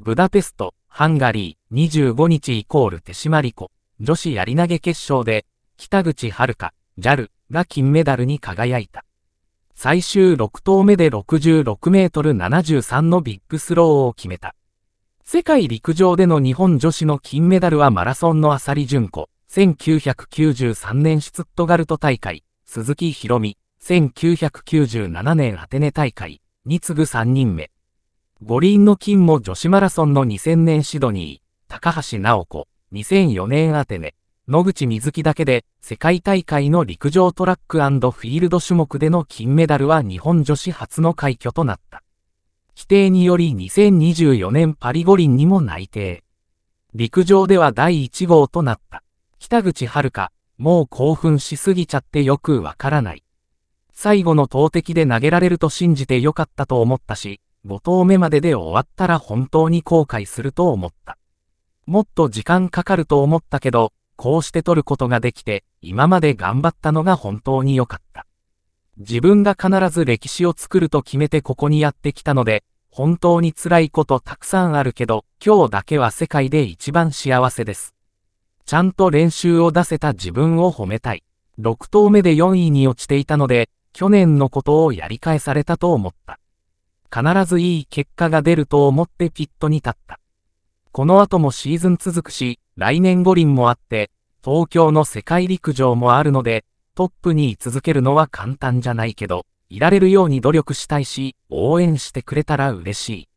ブダペスト、ハンガリー、25日イコール手島リコ、女子やり投げ決勝で、北口遥か、j a が金メダルに輝いた。最終6投目で66メートル73のビッグスローを決めた。世界陸上での日本女子の金メダルはマラソンのサリ純子、1993年シュツットガルト大会、鈴木ひろみ、1997年アテネ大会、に次ぐ3人目。五輪の金も女子マラソンの2000年シドニー、高橋直子、2004年アテネ、野口水木だけで世界大会の陸上トラックフィールド種目での金メダルは日本女子初の快挙となった。規定により2024年パリ五輪にも内定。陸上では第1号となった。北口遥、もう興奮しすぎちゃってよくわからない。最後の投擲で投げられると信じてよかったと思ったし、5投目までで終わったら本当に後悔すると思った。もっと時間かかると思ったけど、こうして取ることができて、今まで頑張ったのが本当に良かった。自分が必ず歴史を作ると決めてここにやってきたので、本当に辛いことたくさんあるけど、今日だけは世界で一番幸せです。ちゃんと練習を出せた自分を褒めたい。6投目で4位に落ちていたので、去年のことをやり返されたと思った。必ずいい結果が出ると思ってピットに立った。この後もシーズン続くし、来年五輪もあって、東京の世界陸上もあるので、トップに居続けるのは簡単じゃないけど、いられるように努力したいし、応援してくれたら嬉しい。